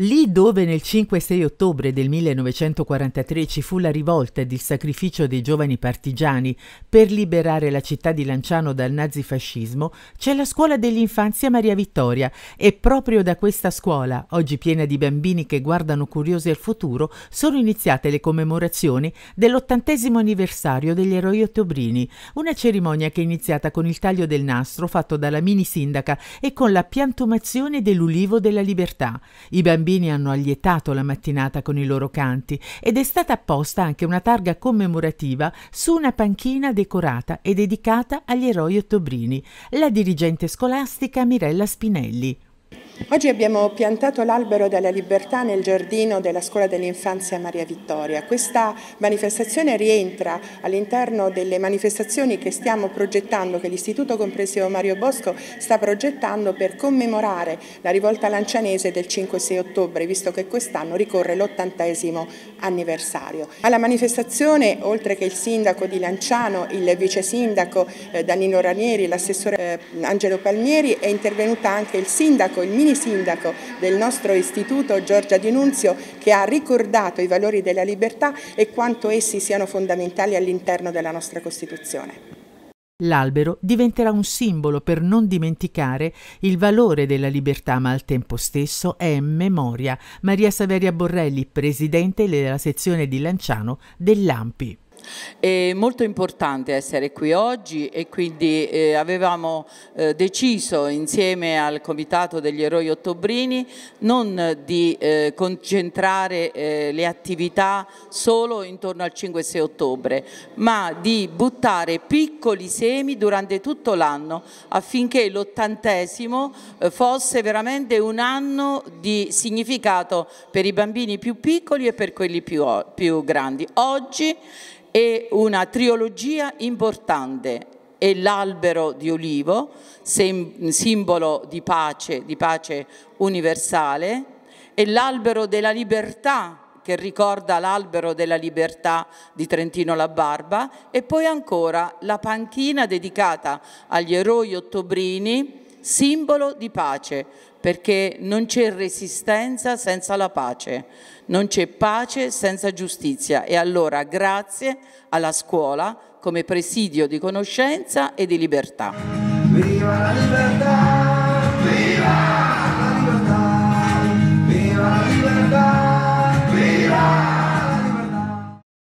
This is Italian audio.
Lì dove nel 5 6 ottobre del 1943 ci fu la rivolta ed il sacrificio dei giovani partigiani per liberare la città di Lanciano dal nazifascismo, c'è la scuola dell'infanzia Maria Vittoria e proprio da questa scuola, oggi piena di bambini che guardano curiosi al futuro, sono iniziate le commemorazioni dell'ottantesimo anniversario degli eroi ottobrini, una cerimonia che è iniziata con il taglio del nastro fatto dalla mini sindaca e con la piantumazione dell'ulivo della libertà. I bambini bambini hanno allietato la mattinata con i loro canti ed è stata apposta anche una targa commemorativa su una panchina decorata e dedicata agli eroi ottobrini, la dirigente scolastica Mirella Spinelli. Oggi abbiamo piantato l'albero della libertà nel giardino della scuola dell'infanzia Maria Vittoria. Questa manifestazione rientra all'interno delle manifestazioni che stiamo progettando, che l'Istituto Comprensivo Mario Bosco sta progettando per commemorare la rivolta lancianese del 5-6 ottobre, visto che quest'anno ricorre l'ottantesimo anniversario. Alla manifestazione, oltre che il sindaco di Lanciano, il vice sindaco eh, Danilo Ranieri, l'assessore eh, Angelo Palmieri, è intervenuta anche il sindaco, il ministro mini sindaco del nostro istituto Giorgia Di Nunzio che ha ricordato i valori della libertà e quanto essi siano fondamentali all'interno della nostra Costituzione. L'albero diventerà un simbolo per non dimenticare il valore della libertà, ma al tempo stesso è memoria. Maria Saveria Borrelli, presidente della sezione di Lanciano dell'AMPI. È molto importante essere qui oggi e quindi eh, avevamo eh, deciso insieme al Comitato degli Eroi Ottobrini non di eh, concentrare eh, le attività solo intorno al 5 6 ottobre, ma di buttare piccoli semi durante tutto l'anno affinché l'ottantesimo eh, fosse veramente un anno di significato per i bambini più piccoli e per quelli più, più grandi. Oggi è una triologia importante è l'albero di olivo, simbolo di pace, di pace universale, è l'albero della libertà, che ricorda l'albero della libertà di Trentino la Barba, e poi ancora la panchina dedicata agli eroi ottobrini simbolo di pace, perché non c'è resistenza senza la pace, non c'è pace senza giustizia. E allora grazie alla scuola come presidio di conoscenza e di libertà. Viva la libertà! Viva!